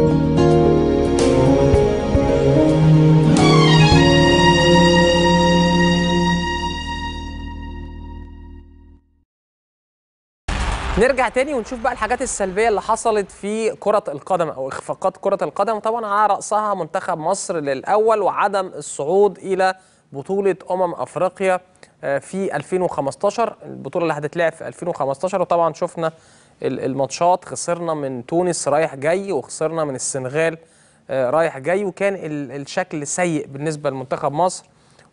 نرجع تاني ونشوف بقى الحاجات السلبية اللي حصلت في كرة القدم أو إخفاقات كرة القدم طبعا على رأسها منتخب مصر للأول وعدم الصعود إلى بطولة أمم أفريقيا آه، في 2015 البطولة اللي هتتلعب في 2015 وطبعا شفنا الماتشات خسرنا من تونس رايح جاي وخسرنا من السنغال آه، رايح جاي وكان الشكل سيء بالنسبه لمنتخب مصر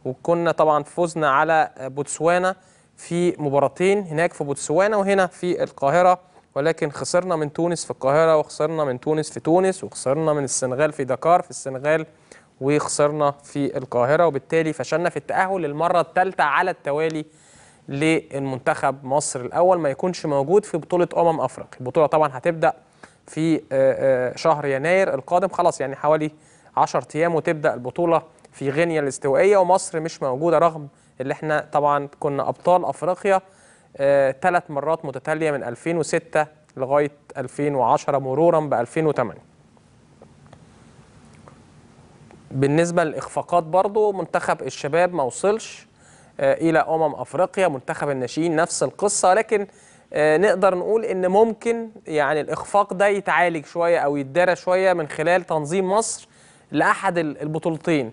وكنا طبعا فزنا على بوتسوانا في مباراتين هناك في بوتسوانا وهنا في القاهره ولكن خسرنا من تونس في القاهره وخسرنا من تونس في تونس وخسرنا من السنغال في دكار في السنغال وخسرنا في القاهره وبالتالي فشلنا في التاهل للمره الثالثه على التوالي للمنتخب مصر الاول ما يكونش موجود في بطوله امم افريقيا البطوله طبعا هتبدا في آه، آه، شهر يناير القادم خلاص يعني حوالي 10 ايام وتبدا البطوله في غينيا الاستوائيه ومصر مش موجوده رغم اللي احنا طبعا كنا ابطال افريقيا ثلاث آه، مرات متتاليه من 2006 لغايه 2010 مرورا ب 2008 بالنسبه للاخفاقات برضو منتخب الشباب ما وصلش آه، الى امم افريقيا منتخب الناشئين نفس القصه لكن آه، نقدر نقول ان ممكن يعني الاخفاق ده يتعالج شويه او يتدارى شويه من خلال تنظيم مصر لاحد البطولتين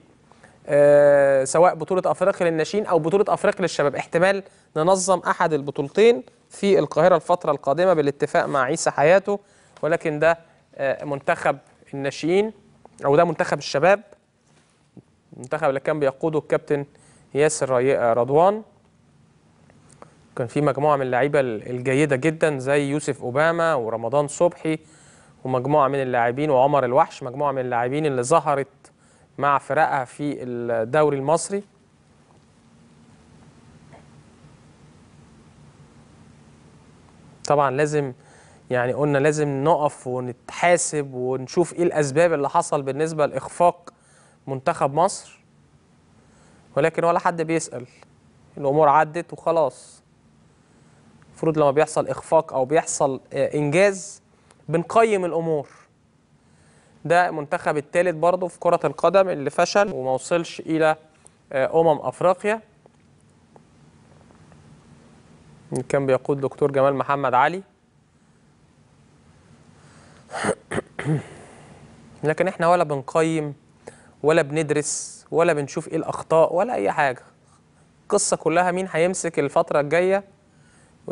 آه، سواء بطوله افريقيا للناشئين او بطوله افريقيا للشباب احتمال ننظم احد البطولتين في القاهره الفتره القادمه بالاتفاق مع عيسى حياته ولكن ده منتخب الناشئين او ده منتخب الشباب المنتخب اللي كان بيقوده الكابتن ياسر رضوان كان في مجموعة من اللعيبة الجيدة جدا زي يوسف أوباما ورمضان صبحي ومجموعة من اللاعبين وعمر الوحش مجموعة من اللاعبين اللي ظهرت مع فرقها في الدوري المصري طبعا لازم يعني قلنا لازم نقف ونتحاسب ونشوف ايه الاسباب اللي حصل بالنسبه لاخفاق منتخب مصر ولكن ولا حد بيسأل الأمور عدت وخلاص المفروض لما بيحصل إخفاق أو بيحصل آه، إنجاز بنقيم الأمور ده المنتخب الثالث برضه في كرة القدم اللي فشل وما وصلش إلى آه، أمم أفريقيا كان بيقود دكتور جمال محمد علي لكن احنا ولا بنقيم ولا بندرس ولا بنشوف ايه الاخطاء ولا اي حاجه القصه كلها مين هيمسك الفتره الجايه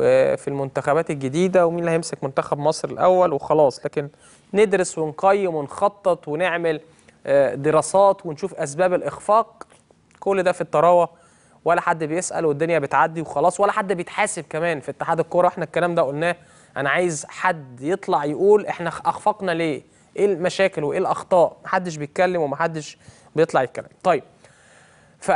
آه، في المنتخبات الجديده ومين اللي هيمسك منتخب مصر الاول وخلاص لكن ندرس ونقيم ونخطط ونعمل آه، دراسات ونشوف اسباب الاخفاق كل ده في الطراوه ولا حد بيسال والدنيا بتعدي وخلاص ولا حد بيتحاسب كمان في اتحاد الكوره احنا الكلام ده قلناه انا عايز حد يطلع يقول احنا اخفقنا ليه ايه المشاكل وايه الاخطاء محدش بيتكلم ومحدش بيطلع الكلام طيب ف...